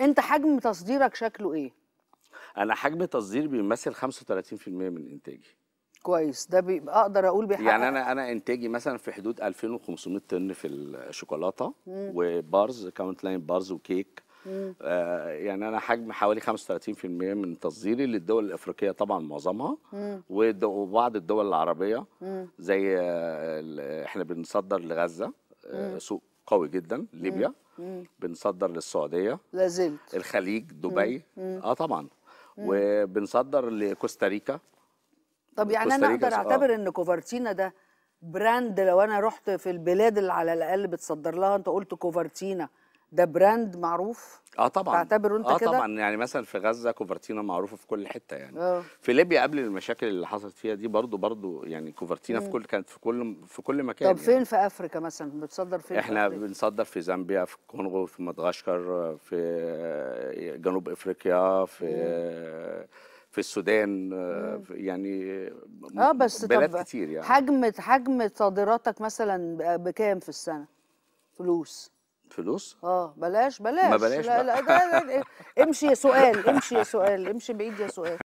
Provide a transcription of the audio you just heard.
انت حجم تصديرك شكله ايه انا حجم تصديري بيمثل 35% من انتاجي كويس ده بيبقى اقدر اقول بيحقق يعني انا انا انتاجي مثلا في حدود 2500 طن في الشوكولاته وبارز كاونت لاين بارز وكيك آه يعني انا حجم حوالي 35% من تصديري للدول الافريقيه طبعا معظمها وبعض الدول العربيه مم. زي آه، احنا بنصدر لغزه آه سوق قوي جدا ليبيا بنصدر للسعوديه لازلت الخليج دبي مم. اه طبعا وبنصدر لكوستاريكا طب يعني انا اقدر آه. اعتبر ان كوفرتينا ده براند لو انا رحت في البلاد اللي على الاقل بتصدر لها انت قلت كوفرتينا ده براند معروف اه طبعا تعتبره انت آه كده اه طبعا يعني مثلا في غزه كوفرتينا معروفه في كل حته يعني أوه. في ليبيا قبل المشاكل اللي حصلت فيها دي برضو برضو يعني كوفرتينا في كل كانت في كل في كل مكان طب يعني. فين يعني. في افريقيا مثلا بتصدر فين احنا في بنصدر في زامبيا في الكونغو في مدغشقر في جنوب افريقيا في مم. في السودان يعني اه بس بلاد طب كتير يعني حجم حجم صادراتك مثلا بكام في السنه فلوس فلوس؟ اه بلاش بلاش ما بلاش لا لا امشي يا سؤال امشي يا سؤال امشي بعيد يا سؤال